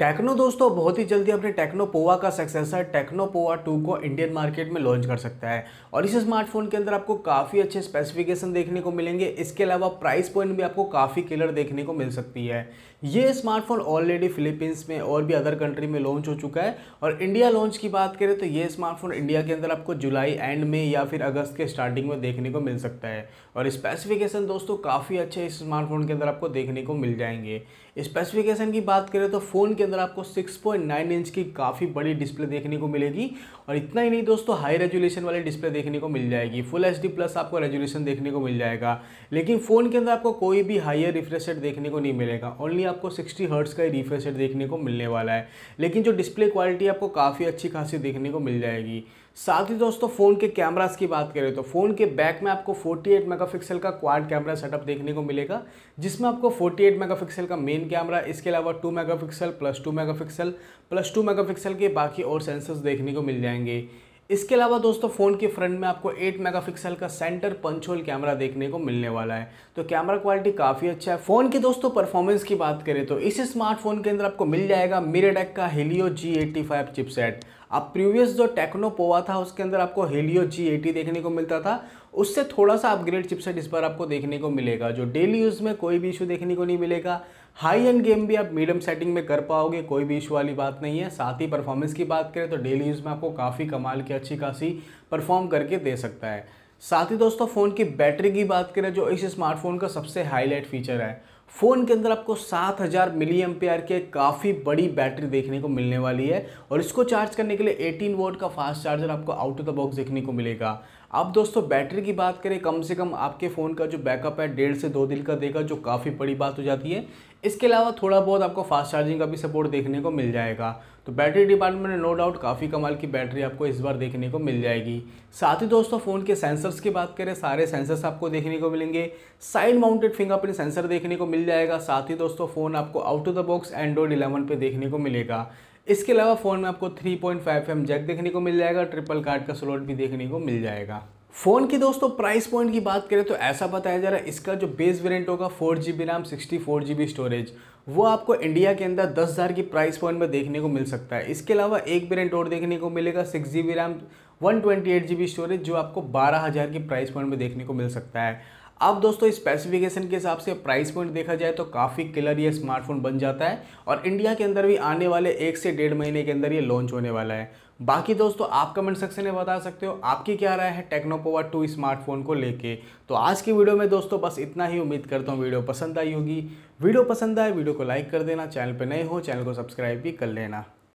techno दोस्तों बहुत ही जल्दी अपने टेक्नो पोवा का सक्सेसर टेक्नो पोवा 2 को इंडियन मार्केट में लॉन्च कर सकता है और इस स्मार्टफोन के अंदर आपको काफ़ी अच्छे स्पेसिफिकेशन देखने को मिलेंगे इसके अलावा प्राइस पॉइंट भी आपको काफ़ी क्लियर देखने को मिल सकती है ये स्मार्टफोन ऑलरेडी फिलीपींस में और भी अदर कंट्री में लॉन्च हो चुका है और इंडिया लॉन्च की बात करें तो ये स्मार्टफोन इंडिया के अंदर आपको जुलाई एंड में या फिर अगस्त के स्टार्टिंग में देखने को मिल सकता है और स्पेसिफिकेशन दोस्तों काफ़ी अच्छे इस स्मार्टफोन के अंदर आपको देखने को मिल जाएंगे स्पेसिफिकेशन की बात करें तो फ़ोन के अंदर आपको 6.9 इंच की काफ़ी बड़ी डिस्प्ले देखने को मिलेगी और इतना ही नहीं दोस्तों हाई रेजोल्यूशन वाली डिस्प्ले देखने को मिल जाएगी फुल एच प्लस आपको रेजोल्यूशन देखने को मिल जाएगा लेकिन फ़ोन के अंदर आपको कोई भी हाइयर रिफ्रेश देखने को नहीं मिलेगा ओनली आपको सिक्सटी हर्ट्स का ही रिफ्रेश देखने को मिलने वाला है लेकिन जो डिस्प्ले क्वालिटी आपको काफ़ी अच्छी खासी देखने को मिल जाएगी साथ ही दोस्तों फ़ोन के कैमरास की बात करें तो फ़ोन के बैक में आपको 48 मेगापिक्सल का क्वाड कैमरा सेटअप देखने को मिलेगा जिसमें आपको 48 मेगापिक्सल का मेन कैमरा इसके अलावा 2 megapixel plus 2 megapixel plus 2 megapixel के बाकी और सेंसर्स देखने को मिल जाएंगे इसके अलावा दोस्तों फ़ोन के फ्रंट में आपको 8 मेगापिक्सल का सेंटर पंच होल कैमरा देखने को मिलने वाला है तो कैमरा क्वालिटी काफ़ी अच्छा है फ़ोन की दोस्तों परफॉर्मेंस की बात करें तो इस स्मार्टफोन के अंदर आपको मिल जाएगा मिरेडेक का Helio G eighty five chipset अब प्रीवियस जो टेक्नो पोवा था उसके अंदर आपको हेलियो जी एटी देखने को मिलता था उससे थोड़ा सा अपग्रेड चिपसेट इस बार आपको देखने को मिलेगा जो डेली यूज़ में कोई भी इशू देखने को नहीं मिलेगा हाई एंड गेम भी आप मीडियम सेटिंग में कर पाओगे कोई भी इशू वाली बात नहीं है साथ ही परफॉर्मेंस की बात करें तो डेली यूज़ में आपको काफ़ी कमाल की अच्छी खासी परफॉर्म करके दे सकता है साथ ही दोस्तों फ़ोन की बैटरी की बात करें जो इस स्मार्टफोन का सबसे हाईलाइट फीचर है फ़ोन के अंदर आपको 7000 हज़ार मिली एम के काफ़ी बड़ी बैटरी देखने को मिलने वाली है और इसको चार्ज करने के लिए 18 वोट का फास्ट चार्जर आपको आउट ऑफ द बॉक्स देखने को मिलेगा अब दोस्तों बैटरी की बात करें कम से कम आपके फ़ोन का जो बैकअप है डेढ़ से दो दिन का देगा जो काफ़ी बड़ी बात हो जाती है इसके अलावा थोड़ा बहुत आपको फास्ट चार्जिंग का भी सपोर्ट देखने को मिल जाएगा तो बैटरी डिपार्टमेंट में नो डाउट काफ़ी कमाल की बैटरी आपको इस बार देखने को मिल जाएगी साथ ही दोस्तों फ़ोन के सेंसर्स की बात करें सारे सेंसर्स आपको देखने को मिलेंगे साइड माउंटेड फिंगरप्रिंट सेंसर देखने को मिल जाएगा साथ ही दोस्तों फ़ोन आपको out of the box android eleven पर देखने को मिलेगा इसके अलावा फ़ोन में आपको 3.5 पॉइंट जैक देखने को मिल जाएगा ट्रिपल कार्ड का स्लॉट भी देखने को मिल जाएगा फ़ोन की दोस्तों प्राइस पॉइंट की बात करें तो ऐसा बताया जा रहा है इसका जो बेस वेरिएंट होगा four G B RAM sixty four G B storage वो आपको इंडिया के अंदर दस हज़ार की प्राइस पॉइंट में देखने को मिल सकता है इसके अलावा एक वेरिएंट और देखने को मिलेगा six G B RAM one twenty eight G B storage जो आपको बारह हज़ार की प्राइस पॉइंट में देखने को मिल सकता है अब दोस्तों स्पेसिफिकेशन के हिसाब से प्राइस पॉइंट देखा जाए तो काफ़ी क्लियर ये स्मार्टफोन बन जाता है और इंडिया के अंदर भी आने वाले एक से डेढ़ महीने के अंदर ये लॉन्च होने वाला है बाकी दोस्तों आप कमेंट सेक्शन में बता सकते हो आपकी क्या राय है टेक्नोपोवा टू स्मार्टफोन को लेके तो आज की वीडियो में दोस्तों बस इतना ही उम्मीद करता हूँ वीडियो पसंद आई होगी वीडियो पसंद आए वीडियो को लाइक कर देना चैनल पर नए हो चैनल को सब्सक्राइब भी कर लेना